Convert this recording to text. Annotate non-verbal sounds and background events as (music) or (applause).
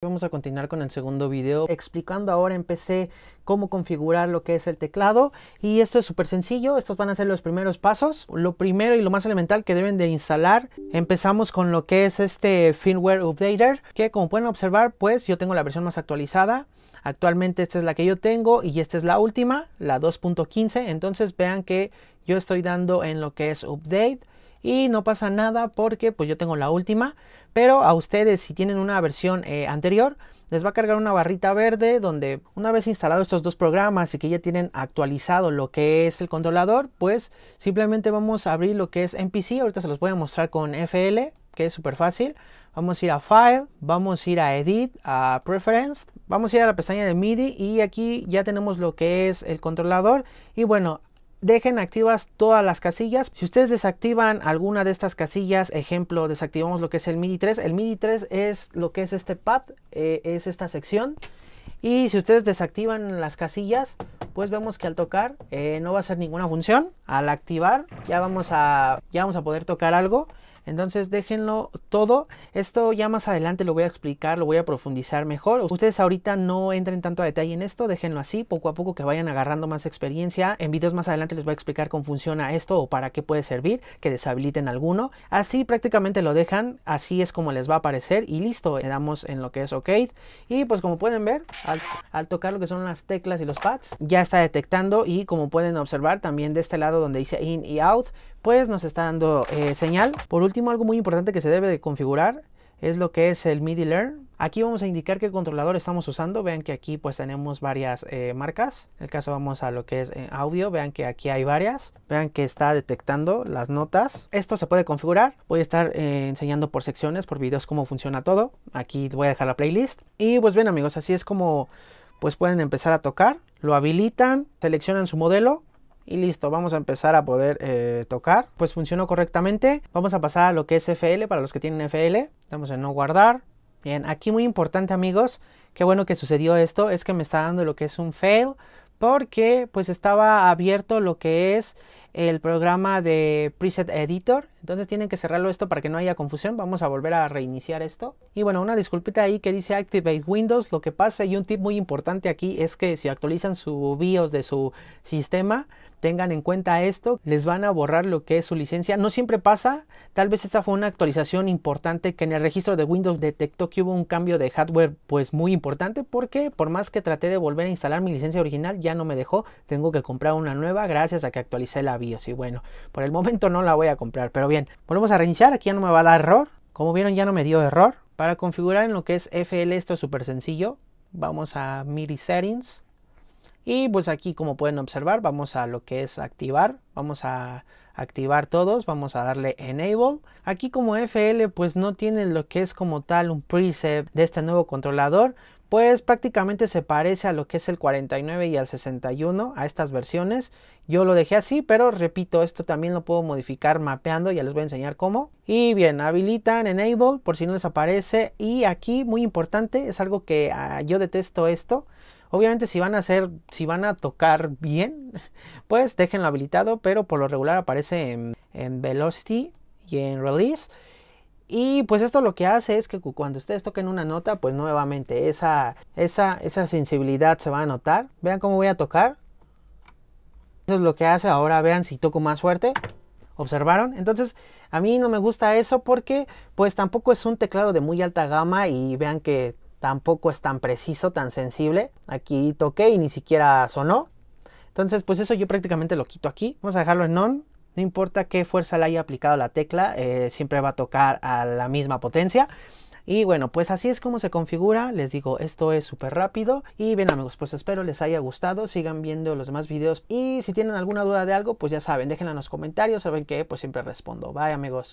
Vamos a continuar con el segundo video explicando ahora en PC cómo configurar lo que es el teclado y esto es súper sencillo, estos van a ser los primeros pasos. Lo primero y lo más elemental que deben de instalar, empezamos con lo que es este firmware updater que como pueden observar pues yo tengo la versión más actualizada. Actualmente esta es la que yo tengo y esta es la última, la 2.15, entonces vean que yo estoy dando en lo que es update y no pasa nada porque pues yo tengo la última pero a ustedes, si tienen una versión eh, anterior, les va a cargar una barrita verde donde una vez instalados estos dos programas y que ya tienen actualizado lo que es el controlador, pues simplemente vamos a abrir lo que es MPC. Ahorita se los voy a mostrar con FL, que es súper fácil. Vamos a ir a File, vamos a ir a Edit, a Preference, vamos a ir a la pestaña de MIDI y aquí ya tenemos lo que es el controlador. Y bueno, dejen activas todas las casillas. Si ustedes desactivan alguna de estas casillas, ejemplo, desactivamos lo que es el MIDI 3. El MIDI 3 es lo que es este pad, eh, es esta sección. Y si ustedes desactivan las casillas, pues vemos que al tocar eh, no va a ser ninguna función. Al activar ya vamos a, ya vamos a poder tocar algo. Entonces déjenlo todo. Esto ya más adelante lo voy a explicar, lo voy a profundizar mejor. Ustedes ahorita no entren tanto a detalle en esto, déjenlo así, poco a poco que vayan agarrando más experiencia. En videos más adelante les voy a explicar cómo funciona esto o para qué puede servir, que deshabiliten alguno. Así prácticamente lo dejan, así es como les va a aparecer y listo. Le damos en lo que es OK. Y pues como pueden ver, al tocar lo que son las teclas y los pads, ya está detectando y como pueden observar también de este lado donde dice in y out, pues nos está dando eh, señal. Por último, algo muy importante que se debe de configurar es lo que es el MIDI Learn. Aquí vamos a indicar qué controlador estamos usando. Vean que aquí pues tenemos varias eh, marcas. En el caso vamos a lo que es eh, audio. Vean que aquí hay varias. Vean que está detectando las notas. Esto se puede configurar. Voy a estar enseñando por secciones, por videos cómo funciona todo. Aquí voy a dejar la playlist. Y pues ven, amigos, así es como pues pueden empezar a tocar. Lo habilitan, seleccionan su modelo y listo, vamos a empezar a poder eh, tocar. Pues funcionó correctamente. Vamos a pasar a lo que es FL para los que tienen FL. Damos en no guardar. Bien, aquí muy importante amigos, qué bueno que sucedió esto, es que me está dando lo que es un fail porque pues estaba abierto lo que es el programa de Preset Editor. Entonces tienen que cerrarlo esto para que no haya confusión. Vamos a volver a reiniciar esto. Y bueno, una disculpita ahí que dice Activate Windows. Lo que pasa y un tip muy importante aquí es que si actualizan su BIOS de su sistema, tengan en cuenta esto. Les van a borrar lo que es su licencia. No siempre pasa. Tal vez esta fue una actualización importante que en el registro de Windows detectó que hubo un cambio de hardware pues muy importante porque por más que traté de volver a instalar mi licencia original ya no me dejó. Tengo que comprar una nueva gracias a que actualicé la y bueno, por el momento no la voy a comprar. Pero bien, volvemos a reiniciar. Aquí ya no me va a dar error. Como vieron, ya no me dio error. Para configurar en lo que es FL, esto es súper sencillo. Vamos a MIDI Settings. Y pues aquí, como pueden observar, vamos a lo que es activar. Vamos a activar todos, vamos a darle Enable. Aquí como FL pues no tiene lo que es como tal un preset de este nuevo controlador, pues prácticamente se parece a lo que es el 49 y al 61, a estas versiones. Yo lo dejé así, pero repito, esto también lo puedo modificar mapeando, ya les voy a enseñar cómo. Y bien, habilitan Enable por si no les aparece. Y aquí, muy importante, es algo que ah, yo detesto esto. Obviamente si van a hacer, si van a tocar bien, (laughs) pues déjenlo habilitado, pero por lo regular aparece en, en Velocity y en Release. Y pues esto lo que hace es que cuando ustedes toquen una nota, pues nuevamente esa, esa, sensibilidad se va a notar. Vean cómo voy a tocar. Eso es lo que hace. Ahora vean si toco más fuerte. ¿Observaron? Entonces, a mí no me gusta eso porque pues tampoco es un teclado de muy alta gama y vean que tampoco es tan preciso, tan sensible. Aquí toqué y ni siquiera sonó. Entonces, pues eso yo prácticamente lo quito aquí. Vamos a dejarlo en non. No importa qué fuerza le haya aplicado la tecla, eh, siempre va a tocar a la misma potencia. Y bueno, pues así es como se configura. Les digo, esto es súper rápido. Y ven, amigos, pues espero les haya gustado. Sigan viendo los demás videos. Y si tienen alguna duda de algo, pues ya saben, déjenla en los comentarios. Saben que pues siempre respondo. Bye amigos.